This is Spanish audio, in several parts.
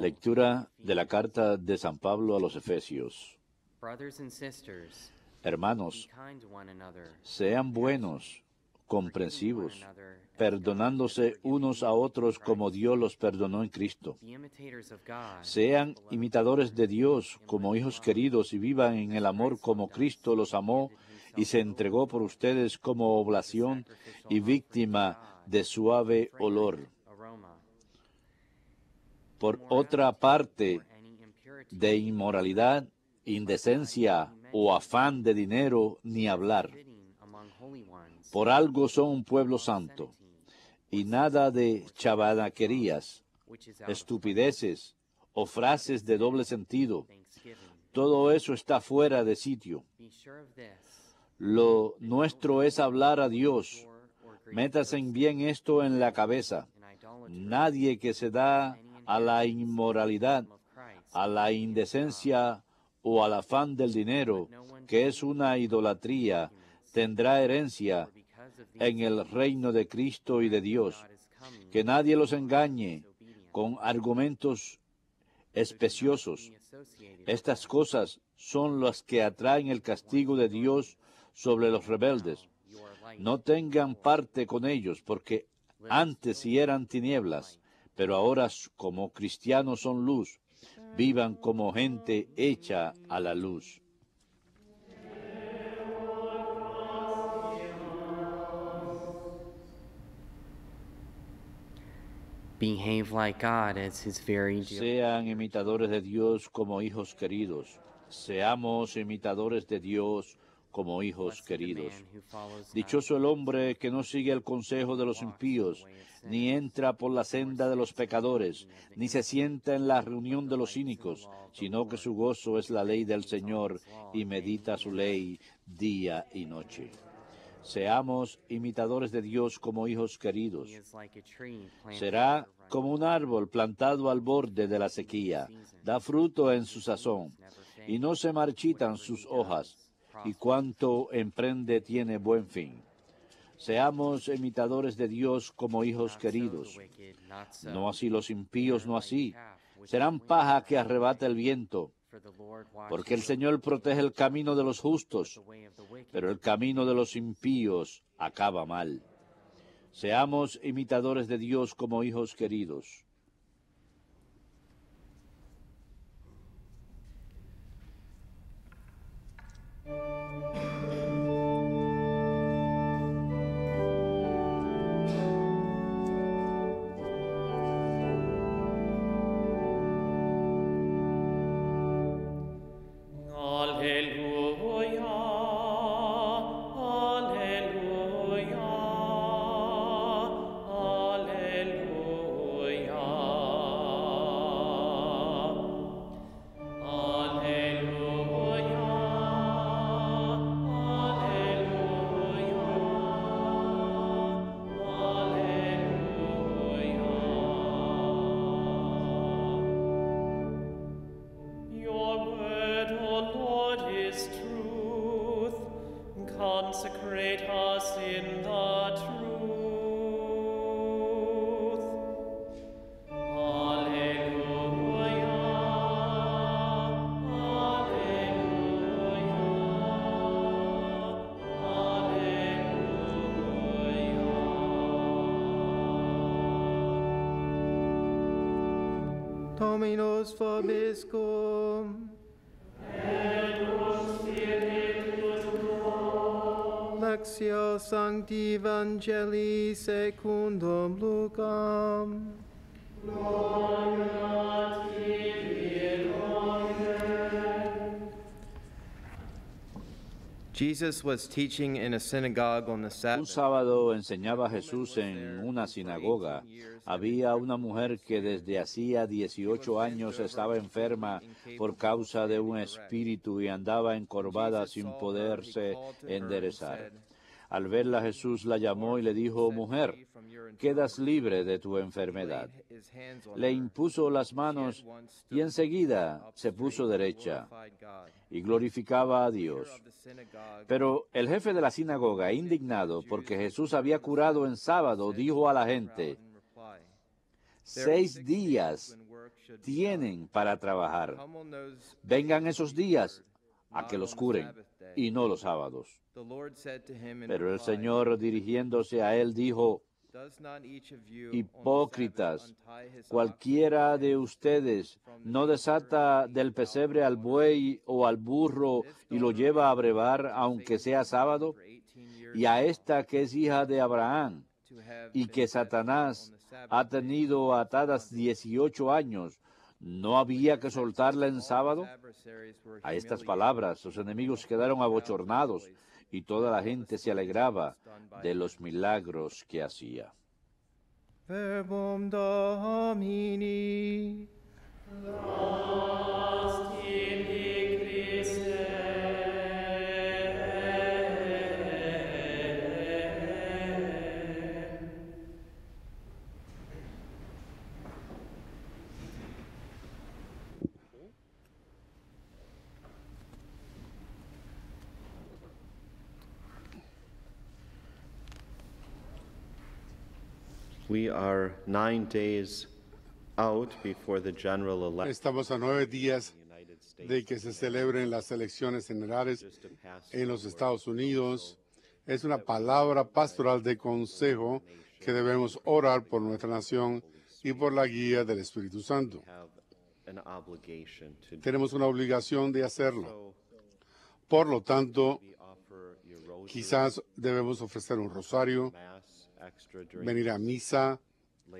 Lectura de la carta de San Pablo a los Efesios. Hermanos, sean buenos, comprensivos, perdonándose unos a otros como Dios los perdonó en Cristo. Sean imitadores de Dios como hijos queridos y vivan en el amor como Cristo los amó y se entregó por ustedes como oblación y víctima de suave olor por otra parte, de inmoralidad, indecencia o afán de dinero ni hablar. Por algo son un pueblo santo, y nada de chavadaquerías, estupideces o frases de doble sentido. Todo eso está fuera de sitio. Lo nuestro es hablar a Dios. Métase bien esto en la cabeza. Nadie que se da a la inmoralidad, a la indecencia o al afán del dinero, que es una idolatría, tendrá herencia en el reino de Cristo y de Dios. Que nadie los engañe con argumentos especiosos. Estas cosas son las que atraen el castigo de Dios sobre los rebeldes. No tengan parte con ellos, porque antes si eran tinieblas, pero ahora como cristianos son luz. Vivan como gente hecha a la luz. Sean imitadores de Dios como hijos queridos. Seamos imitadores de Dios como hijos queridos. Dichoso el hombre que no sigue el consejo de los impíos, ni entra por la senda de los pecadores, ni se sienta en la reunión de los cínicos, sino que su gozo es la ley del Señor y medita su ley día y noche. Seamos imitadores de Dios como hijos queridos. Será como un árbol plantado al borde de la sequía, da fruto en su sazón, y no se marchitan sus hojas y cuanto emprende tiene buen fin. Seamos imitadores de Dios como hijos queridos. No así los impíos, no así. Serán paja que arrebata el viento. Porque el Señor protege el camino de los justos, pero el camino de los impíos acaba mal. Seamos imitadores de Dios como hijos queridos. Dominus vobiscum. Et nos spiritu tuo. Lectio Sancti Evangelii secundum Lucam. Gloria Un sábado enseñaba Jesús en una sinagoga. Había una mujer que desde hacía 18 años estaba enferma por causa de un espíritu y andaba encorvada sin poderse enderezar. Al verla Jesús la llamó y le dijo, mujer, quedas libre de tu enfermedad. Le impuso las manos y enseguida se puso derecha y glorificaba a Dios. Pero el jefe de la sinagoga, indignado porque Jesús había curado en sábado, dijo a la gente, seis días tienen para trabajar. Vengan esos días a que los curen y no los sábados. Pero el Señor dirigiéndose a él dijo, Hipócritas, cualquiera de ustedes no desata del pesebre al buey o al burro y lo lleva a brevar aunque sea sábado, y a esta que es hija de Abraham y que Satanás ha tenido atadas 18 años, ¿No había que soltarla en sábado? A estas palabras sus enemigos quedaron abochornados y toda la gente se alegraba de los milagros que hacía. Estamos a nueve días de que se celebren las elecciones generales en los Estados Unidos. Es una palabra pastoral de consejo que debemos orar por nuestra nación y por la guía del Espíritu Santo. Tenemos una obligación de hacerlo. Por lo tanto, quizás debemos ofrecer un rosario, venir a misa,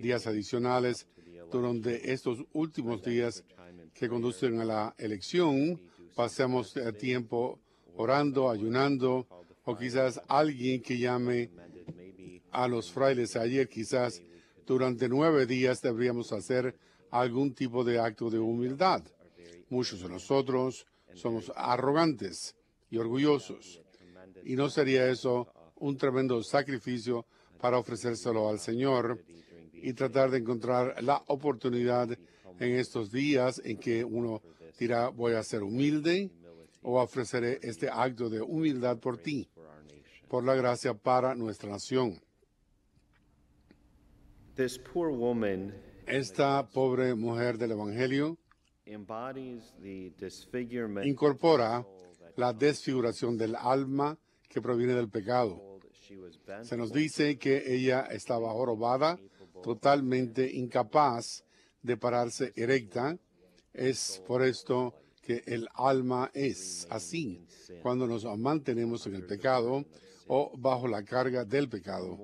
días adicionales durante estos últimos días que conducen a la elección. Pasemos tiempo orando, ayunando, o quizás alguien que llame a los frailes ayer, quizás durante nueve días deberíamos hacer algún tipo de acto de humildad. Muchos de nosotros somos arrogantes y orgullosos. ¿Y no sería eso un tremendo sacrificio para ofrecérselo al Señor y tratar de encontrar la oportunidad en estos días en que uno dirá, voy a ser humilde o ofreceré este acto de humildad por ti, por la gracia para nuestra nación. Esta pobre mujer del Evangelio incorpora la desfiguración del alma que proviene del pecado se nos dice que ella estaba jorobada, totalmente incapaz de pararse erecta. Es por esto que el alma es así cuando nos mantenemos en el pecado o bajo la carga del pecado.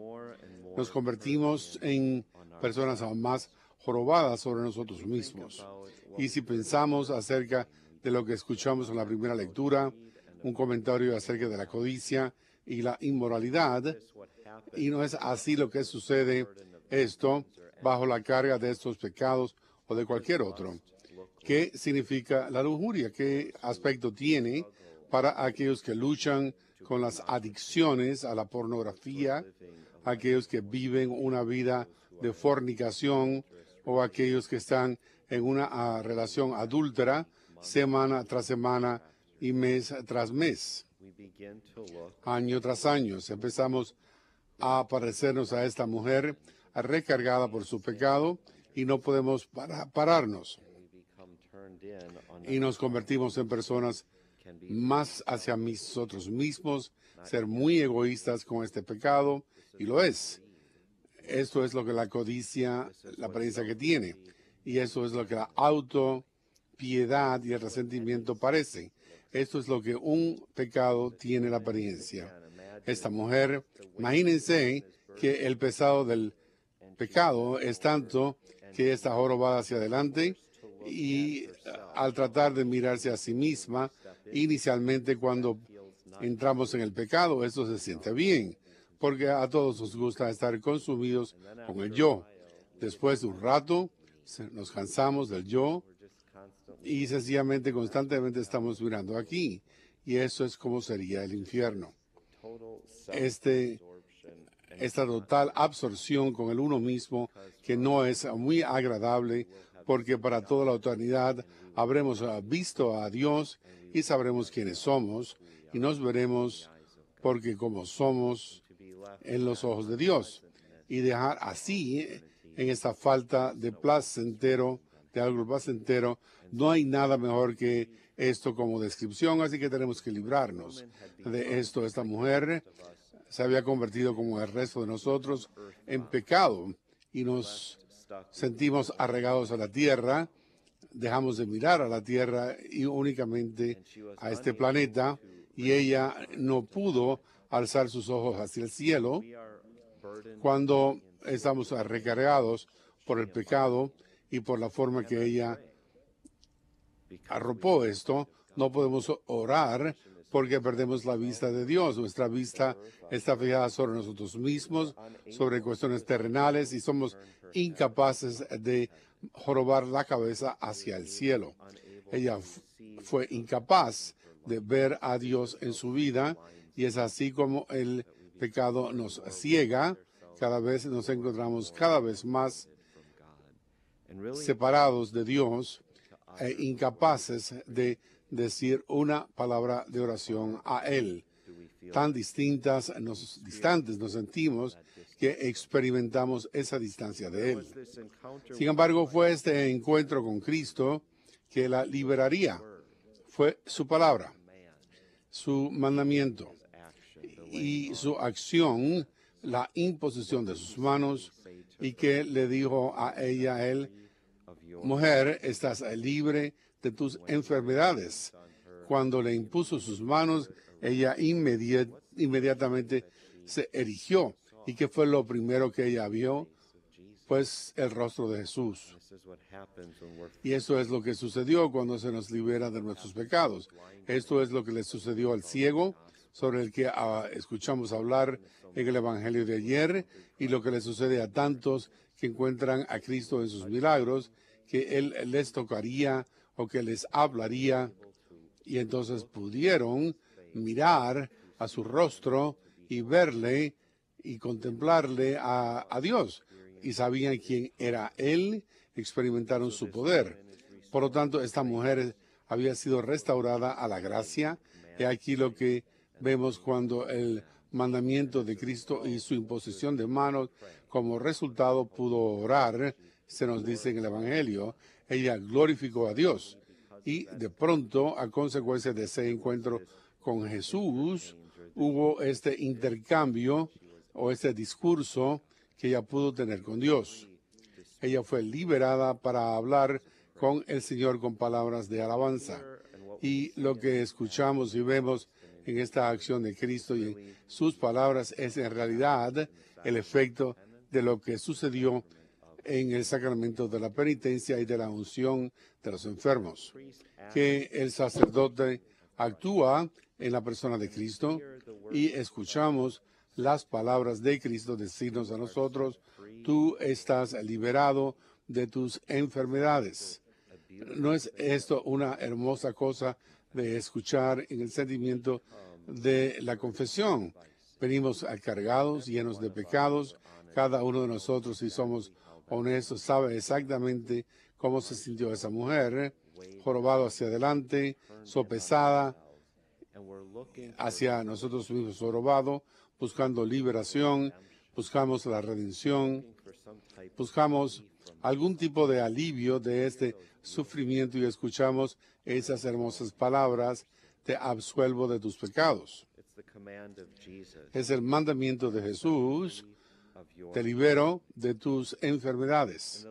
Nos convertimos en personas aún más jorobadas sobre nosotros mismos. Y si pensamos acerca de lo que escuchamos en la primera lectura, un comentario acerca de la codicia y la inmoralidad. Y no es así lo que sucede esto bajo la carga de estos pecados o de cualquier otro. ¿Qué significa la lujuria? ¿Qué aspecto tiene para aquellos que luchan con las adicciones a la pornografía, aquellos que viven una vida de fornicación o aquellos que están en una ah, relación adúltera semana tras semana y mes tras mes? Año tras año empezamos a parecernos a esta mujer recargada por su pecado y no podemos pararnos. Y nos convertimos en personas más hacia nosotros mismos, ser muy egoístas con este pecado, y lo es. Eso es lo que la codicia, la apariencia que tiene, y eso es lo que la autopiedad y el resentimiento parecen. Esto es lo que un pecado tiene la apariencia. Esta mujer, imagínense que el pesado del pecado es tanto que está va hacia adelante y ah, al tratar de mirarse a sí misma, inicialmente cuando entramos en el pecado, eso se siente bien, porque a todos nos gusta estar consumidos con el yo. Después de un rato, nos cansamos del yo y sencillamente constantemente estamos mirando aquí y eso es como sería el infierno. Este, esta total absorción con el uno mismo que no es muy agradable porque para toda la eternidad habremos ah, visto a Dios y sabremos quiénes somos y nos veremos porque como somos en los ojos de Dios y dejar así eh, en esta falta de placentero algo agrupas entero. No hay nada mejor que esto como descripción, así que tenemos que librarnos de esto. Esta mujer se había convertido como el resto de nosotros en pecado y nos sentimos arregados a la tierra, dejamos de mirar a la tierra y únicamente a este planeta y ella no pudo alzar sus ojos hacia el cielo. Cuando estamos recargados por el pecado, y por la forma que ella arropó esto, no podemos orar porque perdemos la vista de Dios. Nuestra vista está fijada sobre nosotros mismos, sobre cuestiones terrenales y somos incapaces de jorobar la cabeza hacia el cielo. Ella fue incapaz de ver a Dios en su vida y es así como el pecado nos ciega. Cada vez nos encontramos cada vez más separados de Dios, e incapaces de decir una palabra de oración a Él. Tan distintas, distantes nos sentimos que experimentamos esa distancia de Él. Sin embargo, fue este encuentro con Cristo que la liberaría. Fue su palabra, su mandamiento y su acción, la imposición de sus manos y que le dijo a ella, él, mujer, estás libre de tus enfermedades. Cuando le impuso sus manos, ella inmediatamente se erigió. ¿Y qué fue lo primero que ella vio? Pues el rostro de Jesús. Y eso es lo que sucedió cuando se nos libera de nuestros pecados. Esto es lo que le sucedió al ciego sobre el que ah, escuchamos hablar en el Evangelio de ayer y lo que le sucede a tantos que encuentran a Cristo en sus milagros, que Él les tocaría o que les hablaría y entonces pudieron mirar a su rostro y verle y contemplarle a, Dios y sabían quién era Él, experimentaron su poder. Por lo tanto, esta mujer había sido restaurada a la gracia. He aquí lo que Vemos cuando el mandamiento de Cristo y su imposición de manos como resultado pudo orar, se nos dice en el Evangelio, ella glorificó a Dios. Y de pronto, a consecuencia de ese encuentro con Jesús, hubo este intercambio o este discurso que ella pudo tener con Dios. Ella fue liberada para hablar con el Señor con palabras de alabanza. Y lo que escuchamos y vemos en esta acción de Cristo y en sus palabras es en realidad el efecto de lo que sucedió en el sacramento de la penitencia y de la unción de los enfermos, que el sacerdote actúa en la persona de Cristo y escuchamos las palabras de Cristo decirnos a nosotros, tú estás liberado de tus enfermedades. ¿No es esto una hermosa cosa de escuchar en el sentimiento de la confesión. Venimos cargados, llenos de pecados. Cada uno de nosotros, si somos honestos, sabe exactamente cómo se sintió esa mujer, jorobado hacia adelante, sopesada, hacia nosotros mismos jorobado, buscando liberación, buscamos la redención, buscamos algún tipo de alivio de este sufrimiento y escuchamos esas hermosas palabras, te absuelvo de tus pecados. Es el mandamiento de Jesús, te libero de tus enfermedades.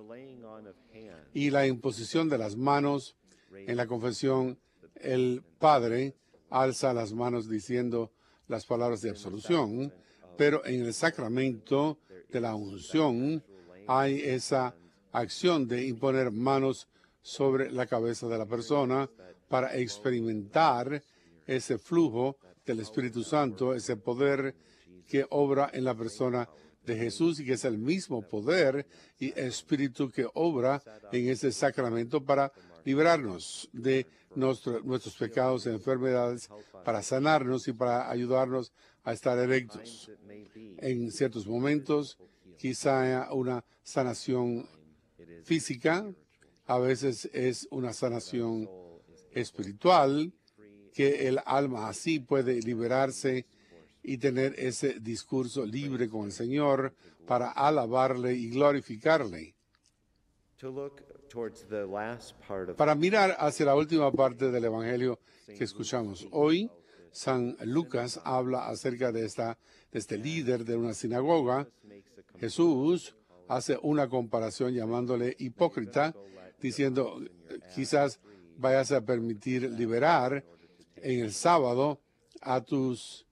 Y la imposición de las manos en la confesión, el Padre alza las manos diciendo las palabras de absolución, pero en el sacramento de la unción hay esa acción de imponer manos sobre la cabeza de la persona para experimentar ese flujo del Espíritu Santo, ese poder que obra en la persona de Jesús y que es el mismo poder y espíritu que obra en ese sacramento para librarnos de nuestros pecados y enfermedades, para sanarnos y para ayudarnos a estar erectos. En ciertos momentos quizá una sanación física, a veces es una sanación espiritual, que el alma así puede liberarse y tener ese discurso libre con el Señor para alabarle y glorificarle. Para mirar hacia la última parte del Evangelio que escuchamos hoy, San Lucas habla acerca de, de este líder de una sinagoga Jesús hace una comparación llamándole hipócrita, diciendo, quizás vayas a permitir liberar en el sábado a tus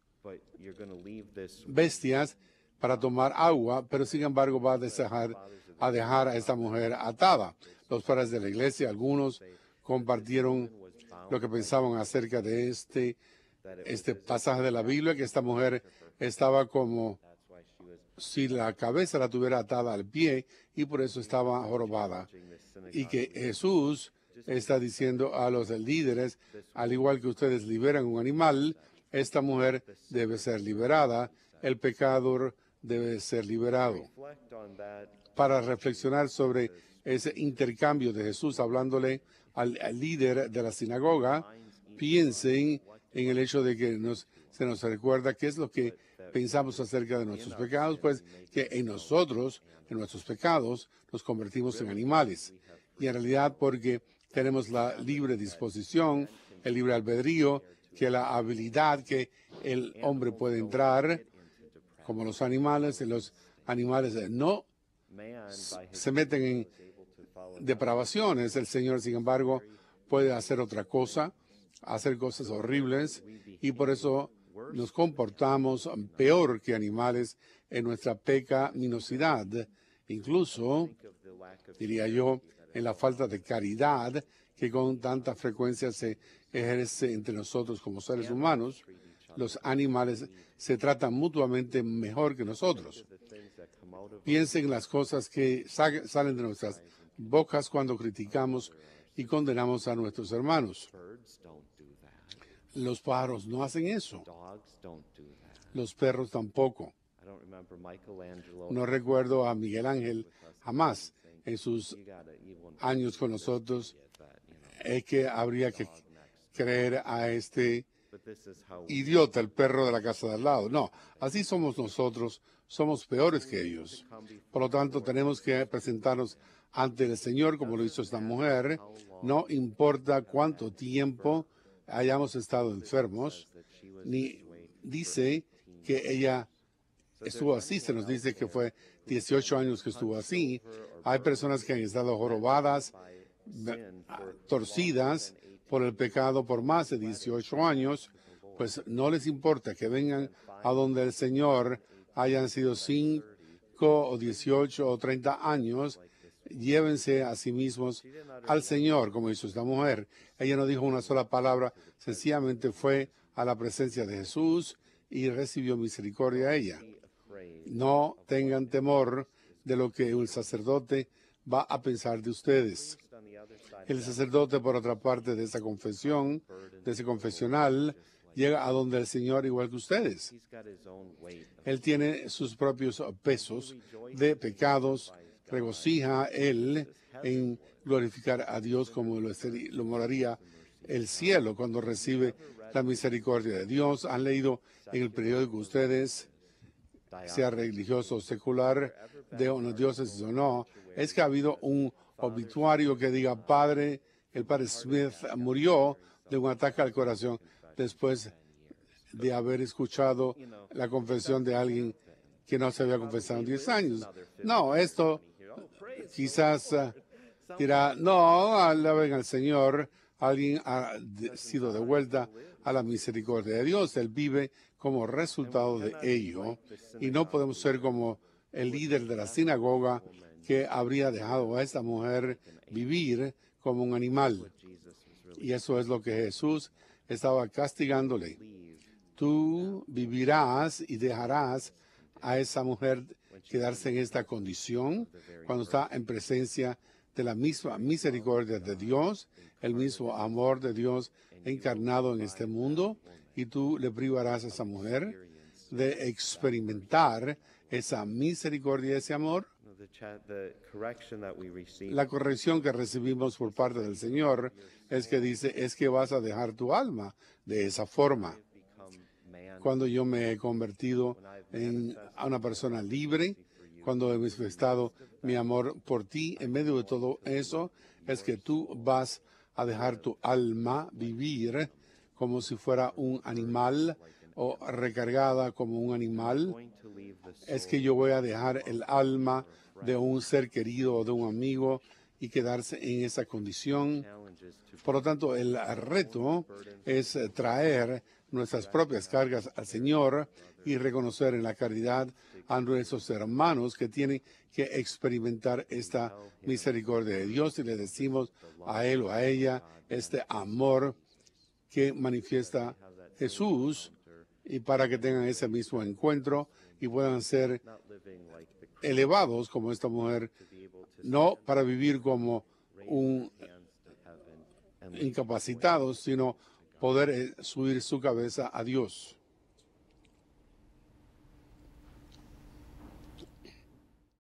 bestias para tomar agua, pero sin embargo va a dejar, a dejar a esta mujer atada. Los padres de la iglesia, algunos compartieron lo que pensaban acerca de este, este pasaje de la Biblia, que esta mujer estaba como si la cabeza la tuviera atada al pie y por eso estaba jorobada. Y que Jesús está diciendo a los líderes, al igual que ustedes liberan un animal, esta mujer debe ser liberada, el pecador debe ser liberado. Para reflexionar sobre ese intercambio de Jesús hablándole al, líder de la sinagoga, piensen en el hecho de que se nos recuerda qué es lo que pensamos acerca de nuestros pecados, pues que en nosotros, en nuestros pecados, nos convertimos en animales. Y en realidad porque tenemos la libre disposición, el libre albedrío, que la habilidad que el hombre puede entrar, como los animales, y los animales no se meten en depravaciones. El Señor, sin embargo, puede hacer otra cosa, hacer cosas horribles, y por eso nos comportamos peor que animales en nuestra pecaminosidad, incluso, diría yo, en la falta de caridad que con tanta frecuencia se ejerce entre nosotros como seres humanos, los animales se tratan mutuamente mejor que nosotros. Piensen en las cosas que salen de nuestras bocas cuando criticamos y condenamos a nuestros hermanos. Los pájaros no hacen eso. Los perros tampoco. No recuerdo a Miguel Ángel jamás en sus años con nosotros. Es que habría que creer a este idiota, el perro de la casa de al lado. No, así somos nosotros, somos peores que ellos. Por lo tanto, tenemos que presentarnos ante el Señor como lo hizo esta mujer. No importa cuánto tiempo hayamos estado enfermos, ni dice que ella estuvo así, se nos dice que fue 18 años que estuvo así. Hay personas que han estado jorobadas, torcidas por el pecado por más de 18 años, pues no les importa que vengan a donde el Señor hayan sido 5 o 18 o 30 años, llévense a sí mismos al Señor, como hizo esta mujer. Ella no dijo una sola palabra, sencillamente fue a la presencia de Jesús y recibió misericordia a ella. No tengan temor de lo que un sacerdote va a pensar de ustedes. El sacerdote, por otra parte, de esa confesión, de ese confesional, llega a donde el Señor igual que ustedes. Él tiene sus propios pesos de pecados regocija él en glorificar a Dios como lo, moraría el cielo cuando recibe la misericordia de Dios. Han leído en el periódico ustedes, sea religioso o secular, de unos dioses o no, es que ha habido un obituario que diga, padre, el padre Smith murió de un ataque al corazón después de haber escuchado la confesión de alguien que no se había confesado en 10 años. No, esto quizás eh, dirá, no, alaben al Señor, alguien ha sido devuelta a la misericordia de Dios, Él vive como resultado de ello y no podemos ser como el líder de la sinagoga que habría dejado a esta mujer vivir como un animal. Y eso es lo que Jesús estaba castigándole. Tú vivirás y dejarás a esa mujer quedarse en esta condición cuando está en presencia de la misma misericordia de Dios, el mismo amor de Dios encarnado en este mundo, y tú le privarás a esa mujer de experimentar esa misericordia, ese amor. La corrección que recibimos por parte del Señor es que dice, es que vas a dejar tu alma de esa forma cuando yo me he convertido en una persona libre, cuando he manifestado mi amor por ti, en medio de todo eso, es que tú vas a dejar tu alma vivir como si fuera un animal o recargada como un animal. Es que yo voy a dejar el alma de un ser querido o de un amigo y quedarse en esa condición. Por lo tanto, el reto es traer nuestras propias cargas al Señor y reconocer en la caridad a nuestros hermanos que tienen que experimentar esta misericordia de Dios y le decimos a él o a ella este amor que manifiesta Jesús y para que tengan ese mismo encuentro y puedan ser elevados como esta mujer, no para vivir como un incapacitados, sino poder eh, subir su cabeza a Dios.